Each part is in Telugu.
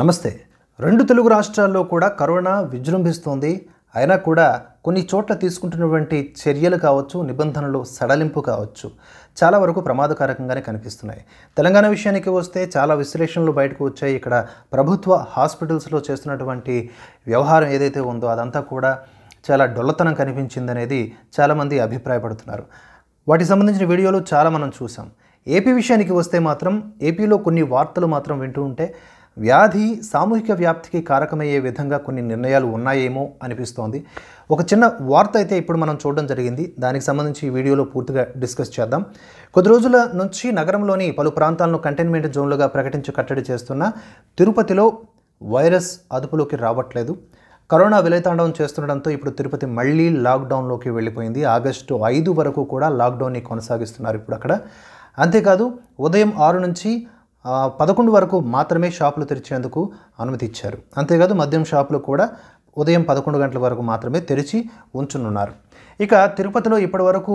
నమస్తే రెండు తెలుగు రాష్ట్రాల్లో కూడా కరోనా విజృంభిస్తోంది అయినా కూడా కొన్ని చోట్ల తీసుకుంటున్నటువంటి చర్యలు కావచ్చు నిబంధనలు సడలింపు కావచ్చు చాలా వరకు ప్రమాదకారకంగానే కనిపిస్తున్నాయి తెలంగాణ విషయానికి వస్తే చాలా విశ్లేషణలు బయటకు వచ్చాయి ఇక్కడ ప్రభుత్వ హాస్పిటల్స్లో చేస్తున్నటువంటి వ్యవహారం ఏదైతే ఉందో అదంతా కూడా చాలా డొల్లతనం కనిపించిందనేది చాలామంది అభిప్రాయపడుతున్నారు వాటికి సంబంధించిన వీడియోలు చాలా మనం చూసాం ఏపీ విషయానికి వస్తే మాత్రం ఏపీలో కొన్ని వార్తలు మాత్రం వింటూ ఉంటే వ్యాధి సామూహిక వ్యాప్తికి కారకమయ్యే విధంగా కొన్ని నిర్ణయాలు ఉన్నాయేమో అనిపిస్తోంది ఒక చిన్న వార్త అయితే ఇప్పుడు మనం చూడడం జరిగింది దానికి సంబంధించి ఈ వీడియోలో పూర్తిగా డిస్కస్ చేద్దాం కొద్ది రోజుల నుంచి నగరంలోని పలు ప్రాంతాలను కంటైన్మెంట్ జోన్లుగా ప్రకటించి కట్టడి చేస్తున్న తిరుపతిలో వైరస్ అదుపులోకి రావట్లేదు కరోనా విలయతాండవం చేస్తుండడంతో ఇప్పుడు తిరుపతి మళ్ళీ లాక్డౌన్లోకి వెళ్ళిపోయింది ఆగస్టు ఐదు వరకు కూడా లాక్డౌన్ని కొనసాగిస్తున్నారు ఇప్పుడు అక్కడ అంతేకాదు ఉదయం ఆరు నుంచి పదకొండు వరకు మాత్రమే షాపులు తెరిచేందుకు అనుమతి ఇచ్చారు అంతేకాదు మద్యం షాపులు కూడా ఉదయం పదకొండు గంటల వరకు మాత్రమే తెరిచి ఉంచునున్నారు ఇక తిరుపతిలో ఇప్పటివరకు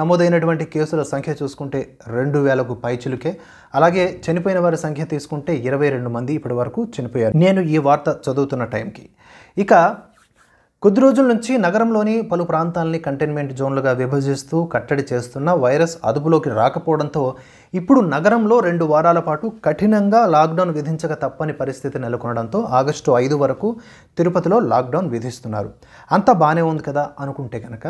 నమోదైనటువంటి కేసుల సంఖ్య చూసుకుంటే రెండు వేలకు పైచిలుకే అలాగే చనిపోయిన వారి సంఖ్య తీసుకుంటే ఇరవై రెండు మంది ఇప్పటి వరకు చనిపోయారు నేను ఈ వార్త చదువుతున్న టైంకి ఇక కొద్ది రోజుల నుంచి నగరంలోని పలు ప్రాంతాలని కంటైన్మెంట్ జోన్లుగా విభజిస్తూ కట్టడి చేస్తున్న వైరస్ అదుపులోకి రాకపోవడంతో ఇప్పుడు నగరంలో రెండు వారాల పాటు కఠినంగా లాక్డౌన్ విధించక తప్పని పరిస్థితి నెలకొనడంతో ఆగస్టు ఐదు వరకు తిరుపతిలో లాక్డౌన్ విధిస్తున్నారు అంతా బాగానే ఉంది కదా అనుకుంటే కనుక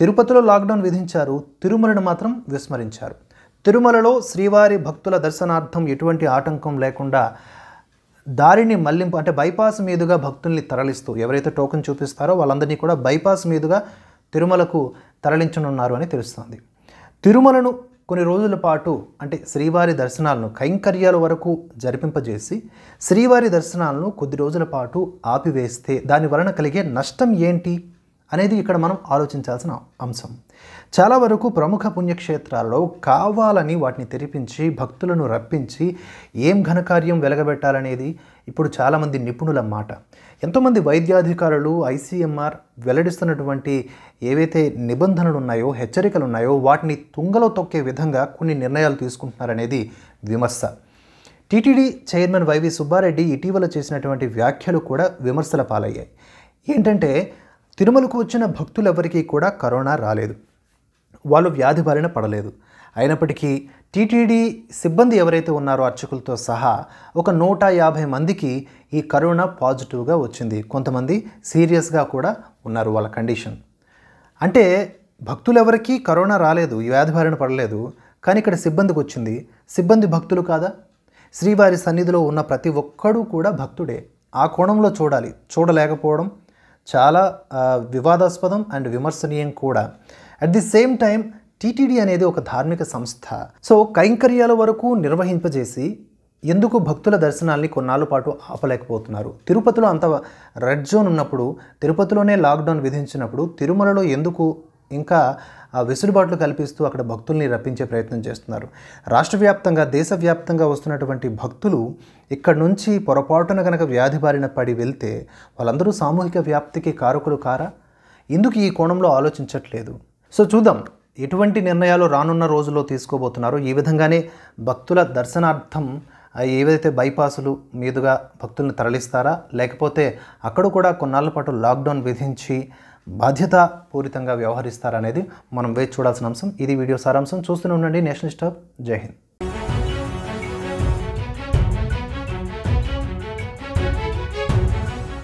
తిరుపతిలో లాక్డౌన్ విధించారు తిరుమలను మాత్రం విస్మరించారు తిరుమలలో శ్రీవారి భక్తుల దర్శనార్థం ఎటువంటి ఆటంకం లేకుండా దారిని మళ్లింపు అంటే బైపాస్ మీదుగా భక్తుల్ని తరలిస్తూ ఎవరైతే టోకెన్ చూపిస్తారో వాళ్ళందరినీ కూడా బైపాస్ మీదుగా తిరుమలకు తరలించనున్నారు అని తెలుస్తుంది తిరుమలను కొన్ని రోజుల పాటు అంటే శ్రీవారి దర్శనాలను కైంకర్యాల వరకు జరిపింపజేసి శ్రీవారి దర్శనాలను కొద్ది రోజుల పాటు ఆపివేస్తే దాని వలన కలిగే నష్టం ఏంటి అనేది ఇక్కడ మనం ఆలోచించాల్సిన అంశం చాలా వరకు ప్రముఖ పుణ్యక్షేత్రాల్లో కావాలని వాటిని తెరిపించి భక్తులను రప్పించి ఏం ఘనకార్యం వెలగబెట్టాలనేది ఇప్పుడు చాలామంది నిపుణుల మాట ఎంతోమంది వైద్యాధికారులు ఐసీఎంఆర్ వెల్లడిస్తున్నటువంటి ఏవైతే నిబంధనలు ఉన్నాయో హెచ్చరికలు ఉన్నాయో వాటిని తుంగలో తొక్కే విధంగా కొన్ని నిర్ణయాలు తీసుకుంటున్నారనేది విమర్శ టీటీడీ చైర్మన్ వైవి సుబ్బారెడ్డి ఇటీవల చేసినటువంటి వ్యాఖ్యలు కూడా విమర్శల పాలయ్యాయి ఏంటంటే తిరుమలకు వచ్చిన భక్తులెవరికీ కూడా కరోనా రాలేదు వాళ్ళు వ్యాధి బారిన పడలేదు అయినప్పటికీ టీటీడీ సిబ్బంది ఎవరైతే ఉన్నారో అర్చకులతో సహా ఒక నూట యాభై మందికి ఈ కరోనా పాజిటివ్గా వచ్చింది కొంతమంది సీరియస్గా కూడా ఉన్నారు వాళ్ళ కండిషన్ అంటే భక్తులెవరికీ కరోనా రాలేదు ఈ వ్యాధి బారిన పడలేదు కానీ ఇక్కడ సిబ్బందికి వచ్చింది సిబ్బంది భక్తులు కాదా శ్రీవారి సన్నిధిలో ఉన్న ప్రతి ఒక్కడూ కూడా భక్తుడే ఆ కోణంలో చూడాలి చూడలేకపోవడం చాలా వివాదాస్పదం అండ్ విమర్శనీయం కూడా at the same time TTD అనేది ఒక ధార్మిక సంస్థ సో కైంకర్యాల వరకు నిర్వహింపజేసి ఎందుకు భక్తుల దర్శనాల్ని కొన్నాళ్ళు పాటు ఆపలేకపోతున్నారు తిరుపతిలో అంత రెడ్ జోన్ ఉన్నప్పుడు తిరుపతిలోనే లాక్డౌన్ విధించినప్పుడు తిరుమలలో ఎందుకు ఇంకా వెసులుబాట్లు కల్పిస్తూ అక్కడ భక్తుల్ని రప్పించే ప్రయత్నం చేస్తున్నారు రాష్ట్ర వ్యాప్తంగా దేశవ్యాప్తంగా వస్తున్నటువంటి భక్తులు ఇక్కడ నుంచి పొరపాటున కనుక వ్యాధి బారిన పడి వెళ్తే వాళ్ళందరూ సామూహిక వ్యాప్తికి కారకులు కారా ఇందుకు ఈ కోణంలో ఆలోచించట్లేదు సో చూద్దాం ఎటువంటి నిర్ణయాలు రానున్న రోజుల్లో తీసుకోబోతున్నారు ఈ విధంగానే భక్తుల దర్శనార్థం ఏవైతే బైపాసులు మీదుగా భక్తులను తరలిస్తారా లేకపోతే అక్కడ కూడా కొన్నాళ్ళ పాటు లాక్డౌన్ విధించి బాధ్యత పూరితంగా వ్యవహరిస్తారనేది మనం వేచి చూడాల్సిన అంశం ఇది వీడియో సారాంశం చూస్తూనే ఉండండి నేషనల్ స్టాప్ జై హింద్